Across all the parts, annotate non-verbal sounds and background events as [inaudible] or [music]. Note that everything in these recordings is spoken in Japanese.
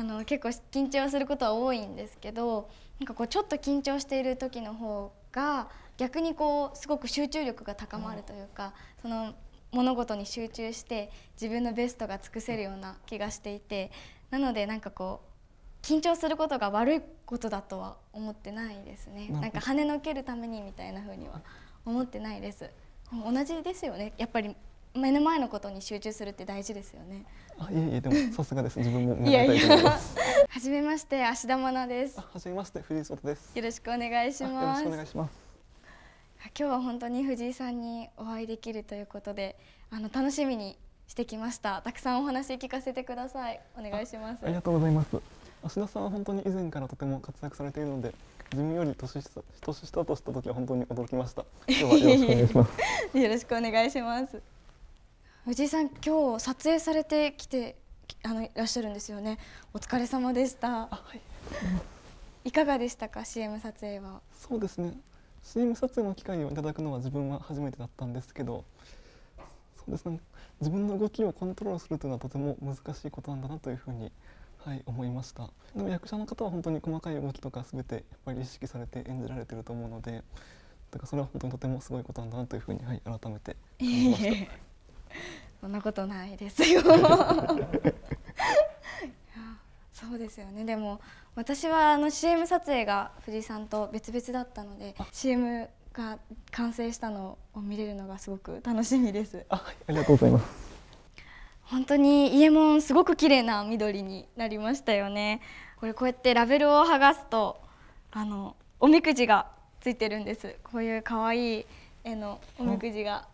あの結構緊張することは多いんですけどなんかこうちょっと緊張している時の方が逆にこうすごく集中力が高まるというか、その物事に集中して自分のベストが尽くせるような気がしていてなのでなんかこう緊張することが悪いことだとは思ってないですねなんか跳ねのけるためにみたいな風には思ってないです同じですよねやっぱり目の前のことに集中するって大事ですよね。あ、いえいえ、でも、さすがです。[laughs] 自分もいやいや。初 [laughs] めまして、芦田愛菜です。はじめまして、藤井聡です。よろしくお願いします。よろしくお願いします。今日は本当に藤井さんにお会いできるということで、あの楽しみにしてきました。たくさんお話聞かせてください。お願いします。ありがとうございます。芦田さんは本当に以前からとても活躍されているので、自分より年下年下とした時は本当に驚きました。今日はよろしくお願いします。[laughs] よろしくお願いします。藤井さん今日撮影されてきてあのいらっしゃるんですよねお疲れ様でした、はい、いかがでしたか CM 撮影はそうですね CM 撮影の機会をいただくのは自分は初めてだったんですけどそうですね自分の動きをコントロールするというのはとても難しいことなんだなというふうにはい、思いましたでも役者の方は本当に細かい動きとかすべてやっぱり意識されて演じられてると思うのでだからそれは本当にとてもすごいことなんだなというふうに、はい、改めて思いました。そんなことないですよそうですよねでも私はあの CM 撮影が藤井さんと別々だったので CM が完成したのを見れるのがすごく楽しみですあありがとうございます本当に家もすごく綺麗な緑になりましたよねこれこうやってラベルを剥がすとあのおみくじがついてるんですこういう可愛い絵のおみくじが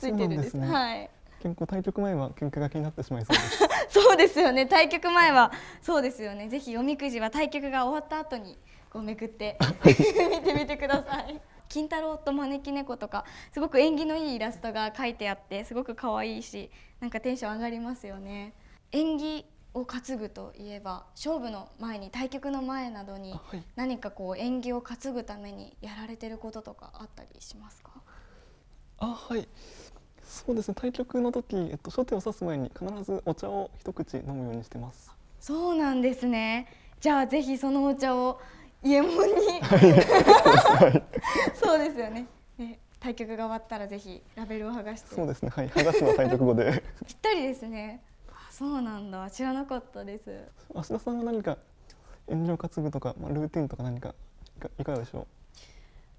ついてるんです。ですね、はい。結構対局前は喧嘩が気になってしまいそうです。[laughs] そうですよね。対局前はそうですよね。ぜひおみくじは対局が終わった後にこうめくって [laughs] 見てみてください。金太郎と招き猫とかすごく縁起のいいイラストが書いてあってすごく可愛いしなんかテンション上がりますよね。縁起を担ぐといえば勝負の前に対局の前などに何かこう縁起を担ぐためにやられてることとかあったりしますか、あはいそうですね対局の時、えっと、初手を指す前に必ずお茶を一口飲むようにしてますそうなんですねじゃあぜひそのお茶を家門に [laughs] [laughs] そうですよねね対局が終わったらぜひラベルを剥がしてそうですねはい剥がすの対局後で [laughs] ぴったりですねあそうなんだ知らなかったです芦田さんは何か炎上担ぐとか、まあ、ルーティンとか何かいかいかがでしょう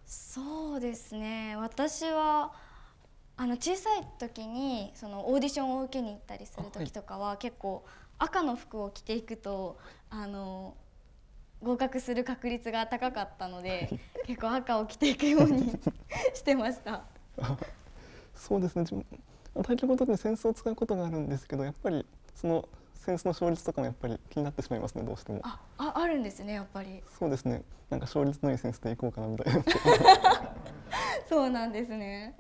そうですね私はあの小さい時にそのオーディションを受けに行ったりする時とかは、結構赤の服を着ていくとあの合格する確率が高かったので結構赤を着ていくように [laughs] してました。そうですね対局の時に扇子を使うことがあるんですけどやっぱりその扇子の勝率とかもやっぱり気になってしまいますねどうしてもあああるんですねやっぱりそうですねなんか勝率のいい扇子でいこうかなみたいな [laughs] そうなんですね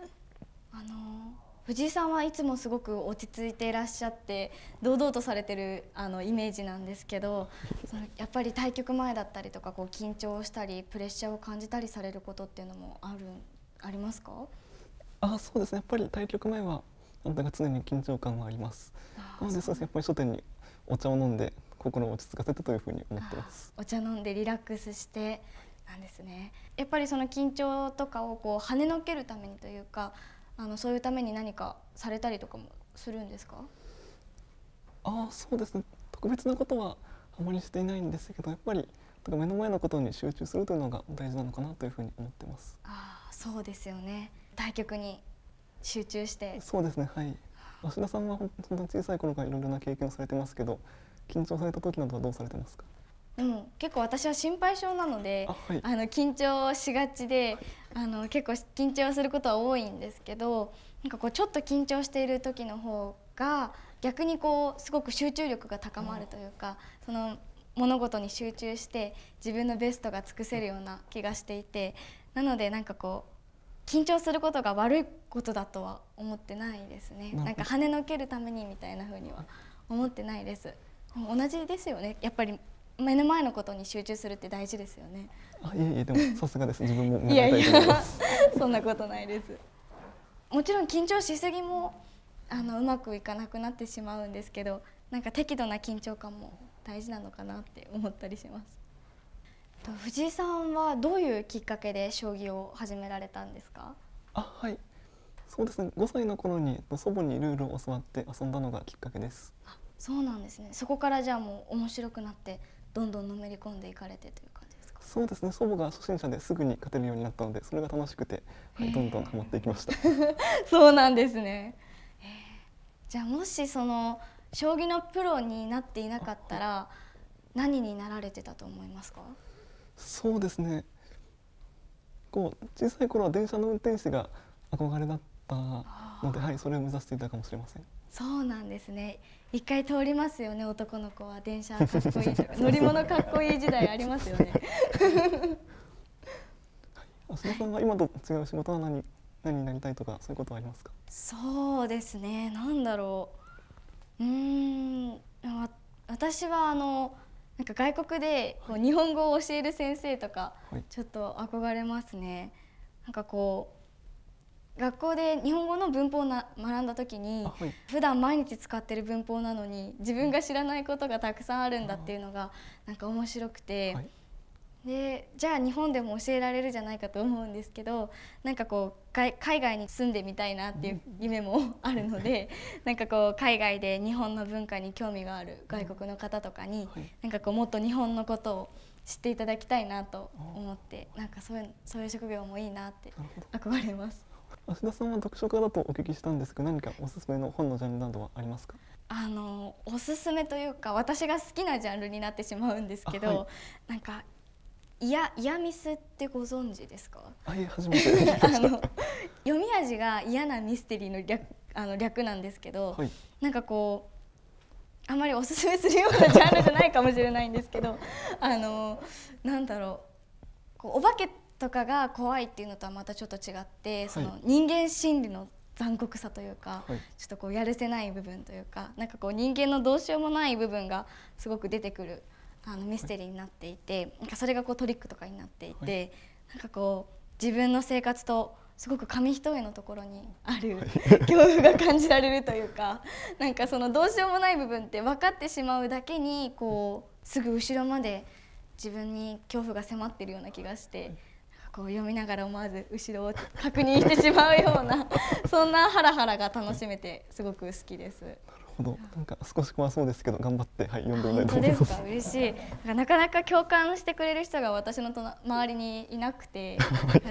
あの藤井さんはいつもすごく落ち着いていらっしゃって堂々とされてるあのイメージなんですけどそのやっぱり対局前だったりとかこう緊張したりプレッシャーを感じたりされることっていうのもあるありますかあそうですねやっぱり対局前はなんだか常に緊張感はありますなのでそうですやっぱり書店にお茶を飲んで心を落ち着かせてというふうに思ってますお茶飲んでリラックスしてなんですねやっぱりその緊張とかをこう跳ねのけるためにというかあのそういうために何かされたりとかもするんですかあそうですね特別なことはあまりしていないんですけどやっぱり目の前のことに集中するというのが大事なのかなというふうに思ってますああそうですよね対局に集中してそうですねはい芦田さんは本当に小さい頃からいろいろな経験をされてますけど緊張された時などはどうされてますかでも結構私は心配性なのであ、はい、あの緊張しがちで、あの結構緊張することは多いんですけどなんかこうちょっと緊張している時の方が逆にこうすごく集中力が高まるというかその物事に集中して自分のベストが尽くせるような気がしていてなのでなんかこう緊張することが悪いことだとは思ってないですねなんか跳ねのけるためにみたいな風には思ってないです同じですよねやっぱり目の前のことに集中するって大事ですよねあいえいえでも [laughs] さすがです自分もいやいや [laughs] そんなことないですもちろん緊張しすぎもあのうまくいかなくなってしまうんですけどなんか適度な緊張感も大事なのかなって思ったりしますと藤井さんはどういうきっかけで将棋を始められたんですかあはいそうですね五歳の頃に祖母にルールを教わって遊んだのがきっかけですあ、そうなんですねそこからじゃあもう面白くなってどんどんのめり込んでいかれてという感じですかそうですね祖母が初心者ですぐに勝てるようになったのでそれが楽しくて、はい、どんどんハマっていきました [laughs] そうなんですねじゃあもしその将棋のプロになっていなかったら何になられてたと思いますかそうですねこう小さい頃は電車の運転手が憧れだったので、はい、それを目指していたかもしれませんそうなんですね一回通りますよね男の子は電車かっこいい乗り物かっこいい時代ありますよね。浅野さんは今と違う仕事は何何になりたいとかそういうことはありますか。そうですねなんだろううん私はあのなんか外国でこう日本語を教える先生とか、ちょっと憧れますね。なんかこう学校で日本語の文法をな学んだ時に、普段毎日使ってる文法なのに自分が知らないことがたくさんあるんだっていうのがなんか面白くて、でじゃあ日本でも教えられるじゃないかと思うんですけどなんかこう海外に住んでみたいなっていう夢も [laughs] あるので、なんかこう海外で日本の文化に興味がある外国の方とかに、なんかこうもっと日本のことを知っていただきたいなと思ってなんかそういうそういう職業もいいなって憧れます。芦田さんは読書家だとお聞きしたんですが何かおすすめの本のジャンルなどはありますかあのおすすめというか私が好きなジャンルになってしまうんですけど、はい、なんかいやいやミスってご存知ですかあい初めて [laughs] あの読み味が嫌なミステリーの略あの略なんですけど、はい、なんかこうあまりおすすめするようなジャンルじゃないかもしれないんですけどあのなんだろうこうお化けとかが怖いっていうのとはまたちょっと違って、その人間心理の残酷さというか、はい、ちょっとこうやるせない部分というかなんかこう人間のどうしようもない部分がすごく出てくるあのミステリーになっていて、はい、なんかそれがこうトリックとかになっていて、はい、なんかこう自分の生活とすごく紙一重のところにある [laughs] 恐怖が感じられるというかなんかそのどうしようもない部分って分かってしまうだけにこうすぐ後ろまで自分に恐怖が迫ってるような気がして。こう読みながら思わず後ろを確認してしまうような [laughs] そんなハラハラが楽しめてすごく好きです。ほど、なんか少し怖そうですけど頑張って、はい、読んでみたいと思います。ですか、嬉しい。ななかなか共感してくれる人が私のと周りにいなくて、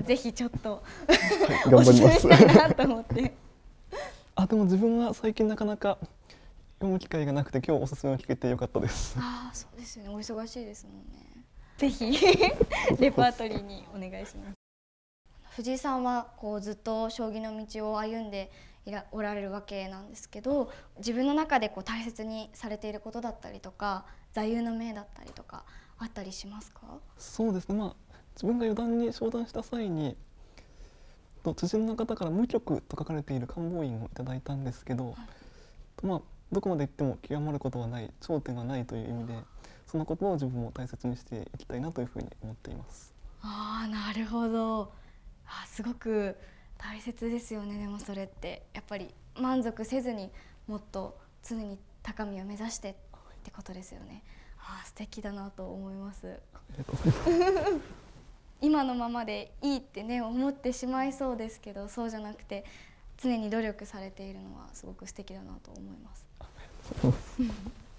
ぜひちょっとはい、頑張ります。なと思って。あ、でも自分は最近なかなか読む機会がなくて、今日おすすめを聞けてよかったです。あ、そうですよね。お忙しいですもんね。ぜひ [laughs] レパートリーにお願いします藤井さんはこうずっと将棋の道を歩んでいらおられるわけなんですけど自分の中でこう大切にされていることだったりとか座右の銘だったりとかあったりしますかそうですね、まあ、自分が四段に昇段した際に辻人の方から「無局」と書かれている官房員をいただいたんですけど、はい、まあ、どこまで行っても極まることはない頂点はないという意味でそのことを自分も大切にしていきたいなというふうに思っています。あなるほどあすごく大切ですよねでもそれってやっぱり満足せずにもっと常に高みを目指してってことですよね。あ素敵だなと思います。ありがとうございます。今のままでいいってね思ってしまいそうですけどそうじゃなくて常に努力されているのはすごく素敵だなと思います。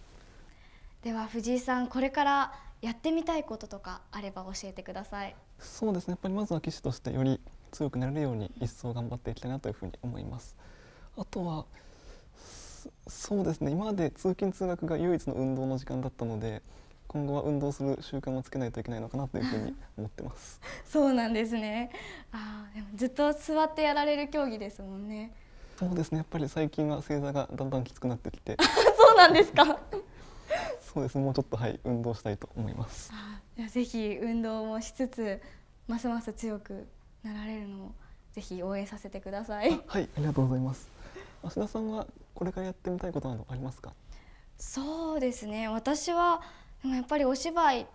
では藤井さんこれからやってみたいこととかあれば教えてくださいそうですねやっぱりまずは棋士としてより強くなれるように一層頑張っていきたいなというふうに思いますあとはそうですね今まで通勤通学が唯一の運動の時間だったので今後は運動する習慣をつけないといけないのかなというふうに思ってます [laughs] そうなんですねあでもずっと座ってやられる競技ですもんねそうですねやっぱり最近は正座がだんだんきつくなってきて [laughs] そうなんですかそうですもうちょっとはい運動したいと思いますいやあぜひ運動もしつつますます強くなられるのをぜひ応援させてくださいはいありがとうございます芦田さんはこれからやってみたいことなどありますかそうですね私はやっぱりお芝居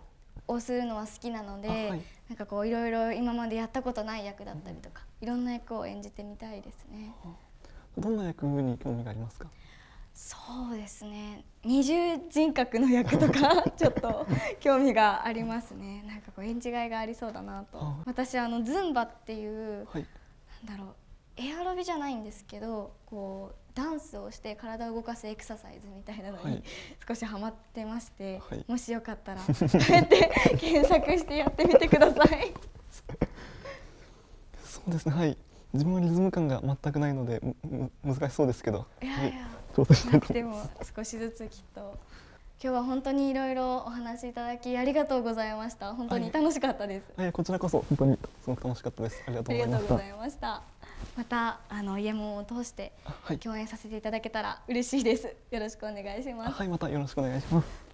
をするのは好きなので、はい、なんかこういろいろ今までやったことない役だったりとか、うん、いろんな役を演じてみたいですねどんな役に興味がありますかそうですね二重人格の役とか [laughs] ちょっと興味がありますねなんかこう演じがいがありそうだなと、は私あのズンバっていう、はい、なんだろうエアロビじゃないんですけどこうダンスをして体を動かすエクササイズみたいなのに、はい、少しハマってまして、はい、もしよかったらこうやって [laughs] 検索してやってみてくださいそうですねはい自分はリズム感が全くないので難しそうですけどいやいや、はいそうでしたでも少しずつきっと今日は本当にいろいろお話いただきありがとうございました本当に楽しかったです、はい、こちらこそ本当にすごく楽しかったですありがとうございましたまたあの家門を通して共演させていただけたら嬉しいですよろしくお願いしますはいまたよろしくお願いします